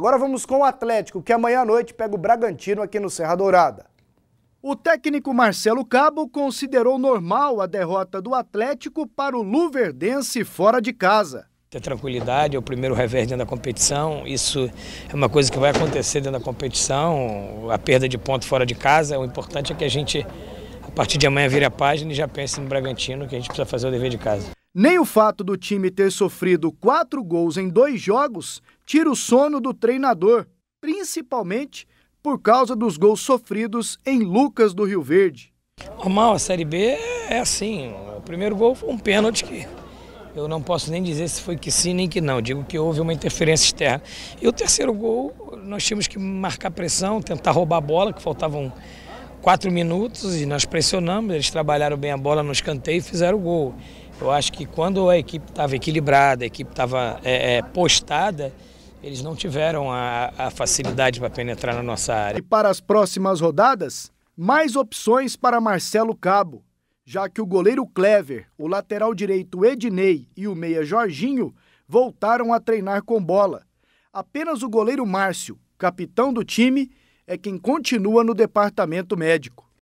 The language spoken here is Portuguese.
Agora vamos com o Atlético, que amanhã à noite pega o Bragantino aqui no Serra Dourada. O técnico Marcelo Cabo considerou normal a derrota do Atlético para o Luverdense fora de casa. Ter tranquilidade é o primeiro revés dentro da competição. Isso é uma coisa que vai acontecer dentro da competição. A perda de ponto fora de casa. O importante é que a gente, a partir de amanhã, vire a página e já pense no Bragantino, que a gente precisa fazer o dever de casa. Nem o fato do time ter sofrido quatro gols em dois jogos tira o sono do treinador, principalmente por causa dos gols sofridos em Lucas do Rio Verde. Normal, a Série B é assim. O primeiro gol foi um pênalti que eu não posso nem dizer se foi que sim nem que não. Digo que houve uma interferência externa. E o terceiro gol, nós tínhamos que marcar pressão, tentar roubar a bola, que faltavam um quatro minutos e nós pressionamos, eles trabalharam bem a bola no escanteio e fizeram o gol. Eu acho que quando a equipe estava equilibrada, a equipe estava é, é, postada, eles não tiveram a, a facilidade para penetrar na nossa área. E para as próximas rodadas, mais opções para Marcelo Cabo, já que o goleiro Clever, o lateral direito Ednei e o meia Jorginho voltaram a treinar com bola. Apenas o goleiro Márcio, capitão do time, é quem continua no departamento médico.